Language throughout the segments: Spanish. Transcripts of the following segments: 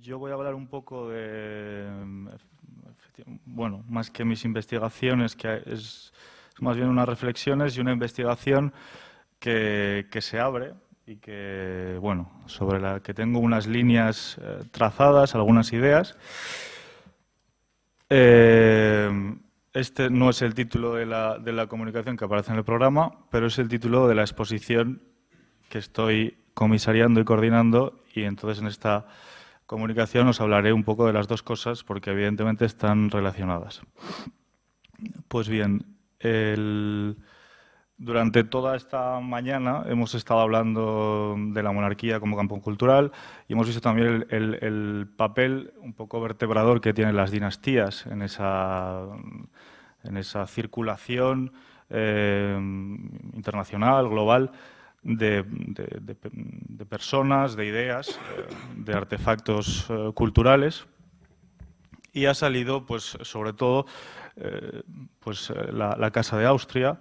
Yo voy a hablar un poco de, mm, bueno, más que mis investigaciones, que es, más bien unas reflexiones y una investigación que, se abre y que, bueno, sobre la que tengo unas líneas eh, trazadas, algunas ideas. Eh, este no es el título de la, de la comunicación que aparece en el programa, pero es el título de la exposición que estoy comisariando y coordinando y entonces en esta comunicación os hablaré un poco de las dos cosas porque evidentemente están relacionadas. Pues bien, Durante toda esta mañana hemos estado hablando de la monarquía como campo cultural y hemos visto también el, papel un poco vertebrador que tienen las dinastías en esa, en esa circulación eh, internacional, global, de, personas, de ideas, eh, de artefactos eh, culturales y ha salido, pues, sobre todo, eh, pues, la, Casa de Austria,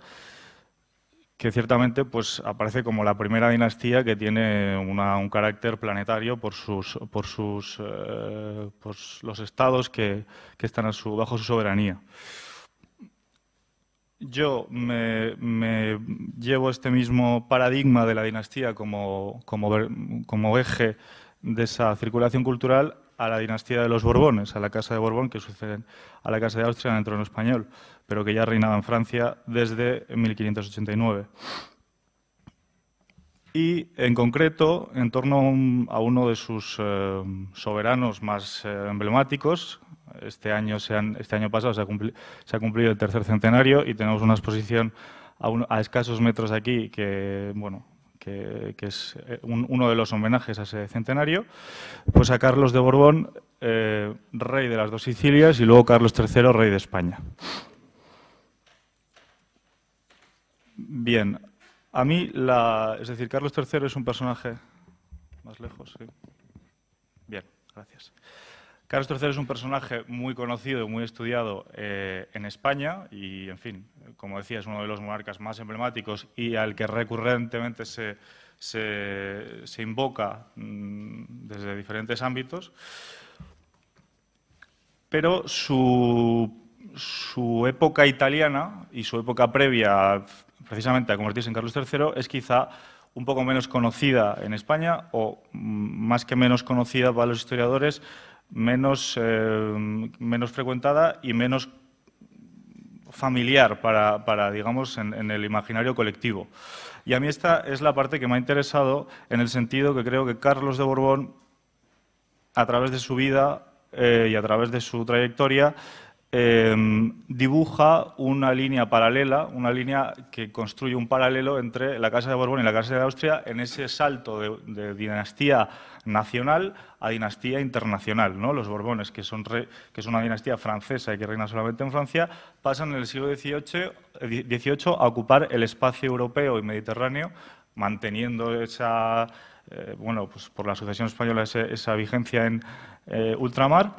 que ciertamente pues, aparece como la primera dinastía que tiene un carácter planetario por, sus, por, sus, los estados que, están bajo su soberanía. Yo me, llevo este mismo paradigma de la dinastía como, eje de esa circulación cultural a la dinastía de los Borbones, a la Casa de Borbón, que sucede a la Casa de Austria en el trono español, pero que ya reinaba en Francia desde 1589. Y en concreto, en torno a uno de sus eh, soberanos más eh, emblemáticos, este año, se este pasado se ha, cumplido el tercer centenario y tenemos una exposición a, escasos metros de aquí que, bueno, que, es eh, uno de los homenajes a ese centenario, pues a Carlos de Borbón, eh, rey de las dos Sicilias, y luego Carlos III, rey de España. Bien, a mí, es decir, Carlos III es un personaje más lejos, sí. Bien, gracias. Carlos III es un personaje muy conocido, y muy estudiado eh, en España y, en fin, como decía, es uno de los monarcas más emblemáticos y al que recurrentemente se, invoca mm, desde diferentes ámbitos. Pero su, su época italiana y su época previa precisamente a convertirse en Carlos III es quizá un poco menos conocida en España o mm, más que menos conocida para los historiadores menos, eh, menos frecuentada y menos familiar para, para digamos, en, el imaginario colectivo. Y a mí esta es la parte que me ha interesado en el sentido que creo que Carlos de Borbón, a través de su vida eh, y a través de su trayectoria, Em, dibuja una línea paralela, una línea que construye un paralelo entre la Casa de Borbón y la Casa de Austria en ese salto de, dinastía nacional a dinastía internacional. ¿no? Los Borbones, que, son que es una dinastía francesa y que reina solamente en Francia, pasan en el siglo XVIII, eh, a ocupar el espacio europeo y mediterráneo, manteniendo esa, eh, bueno, pues por la sucesión española esa, vigencia en eh, ultramar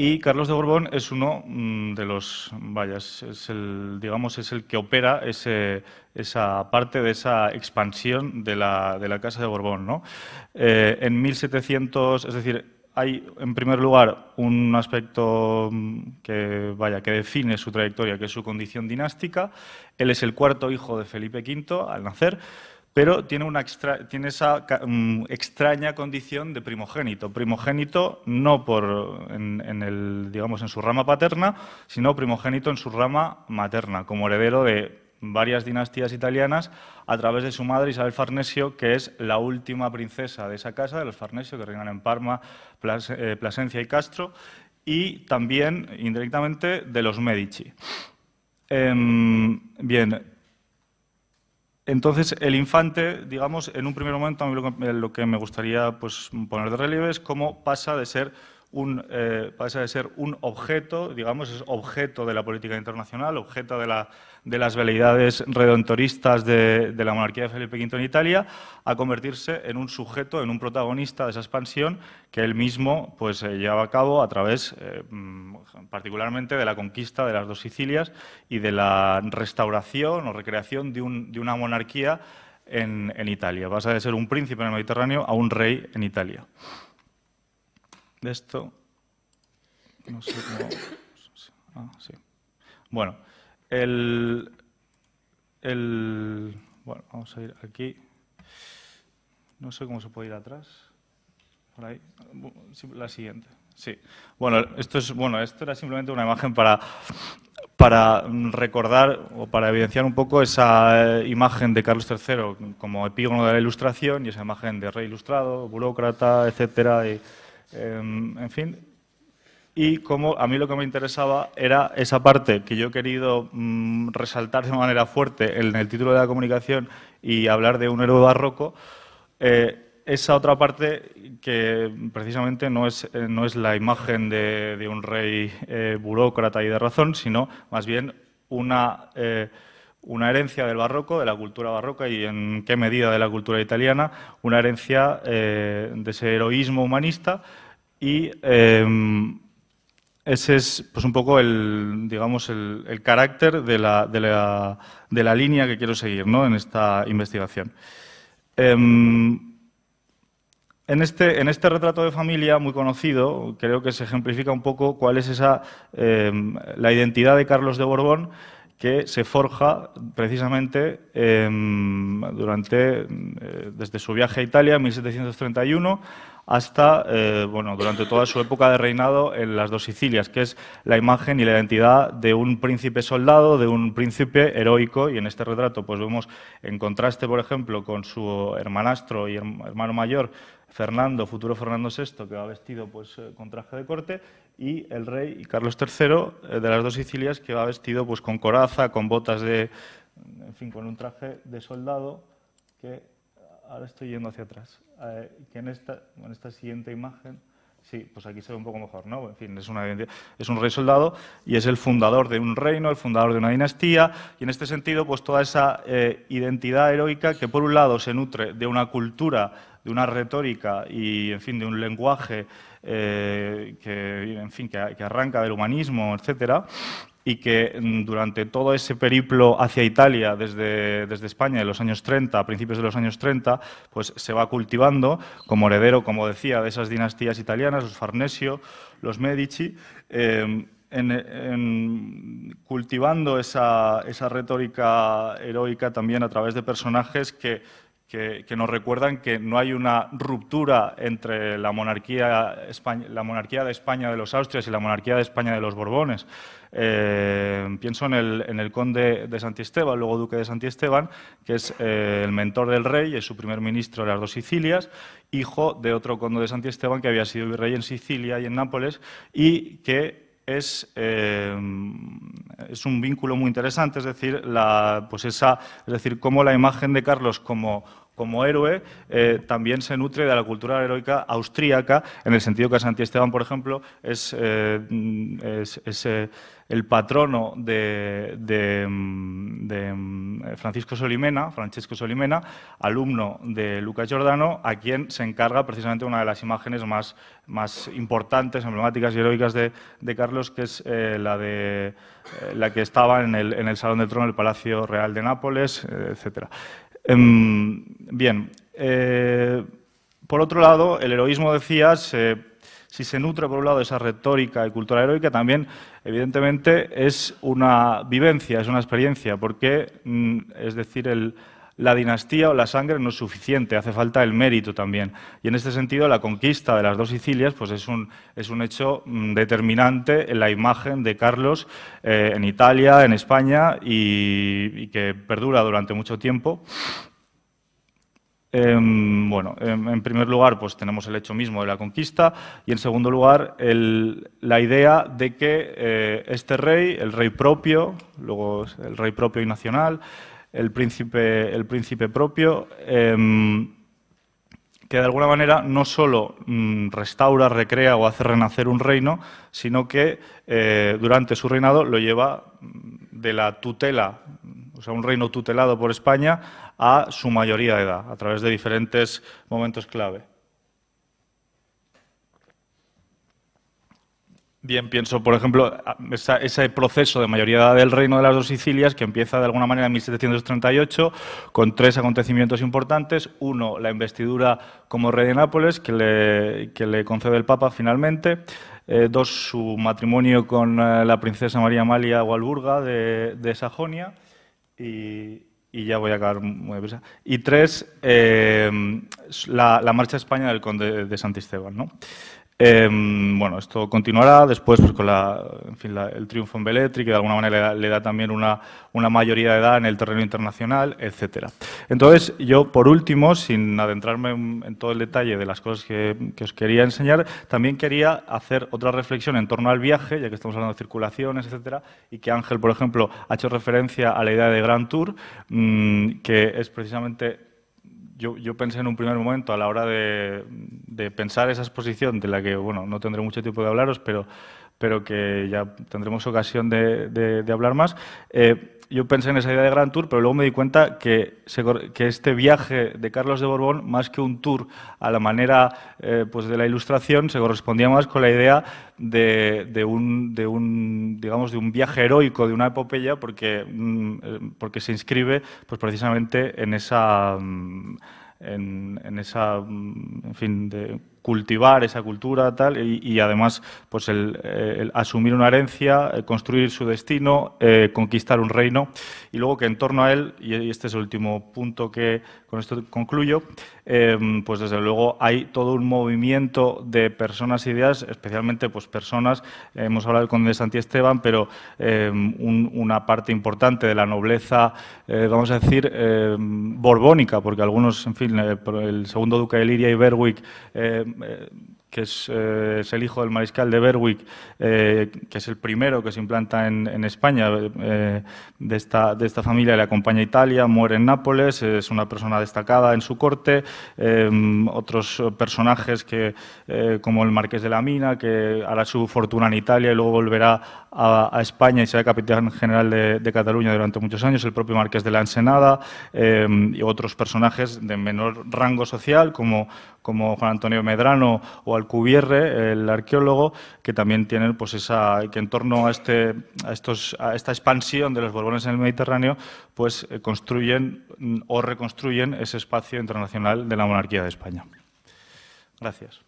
y Carlos de Borbón es uno mm, de los, vaya, es el, digamos, es el que opera ese, esa parte de esa expansión de la, Casa de Borbón. Eh, en 1700, es decir, hay en primer lugar un aspecto mm, que, vaya, que define su trayectoria, que es su condición dinástica. Él es el cuarto hijo de Felipe V al nacer pero tiene, una extra, tiene esa mm, extraña condición de primogénito. Primogénito no por, en, el, digamos, en su rama paterna, sino primogénito en su rama materna, como heredero de varias dinastías italianas a través de su madre Isabel Farnesio, que es la última princesa de esa casa, de los Farnesio, que reinan en Parma, eh, Plasencia y Castro, y también indirectamente de los Medici. Em, bien, entonces, el infante, digamos, en un primer momento, a lo que, me gustaría pues, poner de relieve es cómo pasa de ser un, eh, pasa de ser un objeto, digamos, es objeto de la política internacional, objeto de, las veleidades redentoristas de, la monarquía de Felipe V en Italia, a convertirse en un sujeto, en un protagonista de esa expansión que él mismo pues, eh, llevaba a cabo a través, eh, mm, particularmente, de la conquista de las dos Sicilias y de la restauración o recreación de, una monarquía en, en Italia. Pasa de ser un príncipe en el Mediterráneo a un rey en Italia de esto. No sé cómo. Ah, sí. Bueno, el, el, Bueno, vamos a ir aquí. No sé cómo se puede ir atrás. Por ahí. La siguiente. Sí. Bueno, esto es bueno, esto era simplemente una imagen para para recordar o para evidenciar un poco esa eh, imagen de Carlos III como epígono de la Ilustración y esa imagen de rey ilustrado, burócrata, etcétera. Y, Em, en fin, y como a mí lo que me interesaba era esa parte que yo he querido mm, resaltar de manera fuerte en el título de la comunicación y hablar de un héroe barroco, eh, esa otra parte que precisamente no es, eh, no es la imagen de, un rey eh, burócrata y de razón, sino más bien una una herencia del barroco, de la cultura barroca y en qué medida de la cultura italiana, una herencia eh, de ese heroísmo humanista y em, ese es pues un poco el, digamos, el, carácter de la, de, la, de la, línea que quiero seguir en esta investigación. Em, en este, en este, retrato de familia muy conocido, creo que se ejemplifica un poco cuál es esa, em, la identidad de Carlos de Borbón, que se forja precisamente em, durante, eh, desde su viaje a Italia en 1731 hasta, eh, bueno, durante toda su época de reinado en las dos Sicilias, que es la imagen y la identidad de un príncipe soldado, de un príncipe heroico, y en este retrato pues vemos en contraste, por ejemplo, con su hermanastro y hermano mayor, Fernando, futuro Fernando VI, que va vestido pues, eh, con traje de corte, y el rey Carlos III eh, de las dos Sicilias que va vestido pues con coraza, con botas de, en fin, con un traje de soldado que ahora estoy yendo hacia atrás, eh, que en esta, en esta siguiente imagen Sí, pues aquí se ve un poco mejor, ¿no? En fin, es, una, es, un rey soldado y es el fundador de un reino, el fundador de una dinastía, y en este sentido, pues toda esa eh, identidad heroica que por un lado se nutre de una cultura de una retórica y, en fin, de un lenguaje eh, que, en fin, que, arranca del humanismo, etcétera, y que durante todo ese periplo hacia Italia, desde, desde, España, de los años 30, a principios de los años 30, pues se va cultivando como heredero, como decía, de esas dinastías italianas, los Farnesio, los Medici, em, cultivando esa, esa retórica heroica también a través de personajes que que, nos recuerdan que no hay una ruptura entre la monarquía, la monarquía de España de los Austrias y la monarquía de España de los Borbones. Eh, pienso en el, conde de Santiesteban, luego duque de Santiesteban, que es eh, el mentor del rey, es su primer ministro de las dos Sicilias, hijo de otro conde de Santiesteban que había sido virrey en Sicilia y en Nápoles y que eh, es, un vínculo muy interesante, es decir, la, pues es decir, cómo la imagen de Carlos como como héroe, eh, también se nutre de la cultura heroica austríaca, en el sentido que Santi Esteban, por ejemplo, es, eh, mm, eh, el patrono de, mm, mm, Francisco Solimena, alumno de Lucas Giordano, a quien se encarga precisamente una de las imágenes más, importantes, emblemáticas y heroicas de, Carlos, que es la, de, la que estaba en el, Salón del Trono del Palacio Real de Nápoles, etcétera. Em, bien, eh, por otro lado, el heroísmo, decías, eh, si se nutre por un lado de esa retórica y cultura heroica, también evidentemente es una vivencia, es una experiencia, porque, mm, es decir, el la dinastía o la sangre no es suficiente, hace falta el mérito también. Y en este sentido, la conquista de las dos Sicilias pues es, un, es un hecho mm, determinante en la imagen de Carlos eh, en Italia, en España y, que perdura durante mucho tiempo. Em, bueno, em, en primer lugar, pues tenemos el hecho mismo de la conquista y en segundo lugar, la idea de que eh, este rey, el rey propio, luego el rey propio y nacional, el príncipe, el príncipe propio, em, que de alguna manera no solo mm, restaura, recrea o hace renacer un reino, sino que eh, durante su reinado lo lleva mm, de la tutela, o sea, un reino tutelado por España, a su mayoría de edad, a través de diferentes momentos clave. Bien, pienso, por ejemplo, ese proceso de mayoría del Reino de las Dos Sicilias que empieza de alguna manera en 1738 con tres acontecimientos importantes. Uno, la investidura como rey de Nápoles que le, concede el Papa finalmente. Eh, dos, su matrimonio con eh, la princesa María Amalia Walburga de, Sajonia. Y, ya voy a acabar muy presa; Y tres, eh, la, la, marcha a España del conde de Santisteban. ¿no? Em, bueno, esto continuará después pues, con la, fin, el triunfo en Belletri, que de alguna manera le, da también una, mayoría de edad en el terreno internacional, etcétera. Entonces, yo por último, sin adentrarme en, todo el detalle de las cosas que, os quería enseñar, también quería hacer otra reflexión en torno al viaje, ya que estamos hablando de circulaciones, etcétera, y que Ángel, por ejemplo, ha hecho referencia a la idea de Grand Tour, mm, que es precisamente yo, pensé en un primer momento a la hora de, pensar esa exposición, de la que bueno, no tendré mucho tiempo de hablaros, pero, pero que ya tendremos ocasión de, hablar más. Eh, yo pensé en esa idea de Gran Tour, pero luego me di cuenta que, este viaje de Carlos de Borbón, más que un tour a la manera eh, pues de la ilustración, se correspondía más con la idea de, un, de, un, digamos, de un viaje heroico, de una epopeya, porque, mm, eh, porque se inscribe pues, precisamente en esa... Mm, en, esa mm, fin, de, cultivar esa cultura tal y, además pues el, asumir una herencia, eh, construir su destino, eh, conquistar un reino y luego que en torno a él, y este es el último punto que con esto concluyo, em, pues desde luego hay todo un movimiento de personas e ideas, especialmente pues personas, hemos hablado con conde de Santi Esteban, pero em, una parte importante de la nobleza, eh, vamos a decir, em, borbónica, porque algunos, en fin, el segundo duque de Liria y Berwick eh, que eh, es, el hijo del mariscal de Berwick, eh, que es el primero que se implanta en, España de esta, de, esta, familia, le acompaña a Italia, muere en Nápoles, es una persona destacada en su corte. otros personajes que, como el marqués de la Mina, que hará su fortuna en Italia y luego volverá a, España y sea capitán general de, Cataluña durante muchos años, el propio Marqués de la Ensenada em, y otros personajes de menor rango social como, como Juan Antonio Medrano o Alcubierre, el arqueólogo, que también tienen pues esa, que en torno a, este, a, estos, a esta expansión de los Borbones en el Mediterráneo, pues eh, construyen mm, o reconstruyen ese espacio internacional de la monarquía de España. Gracias.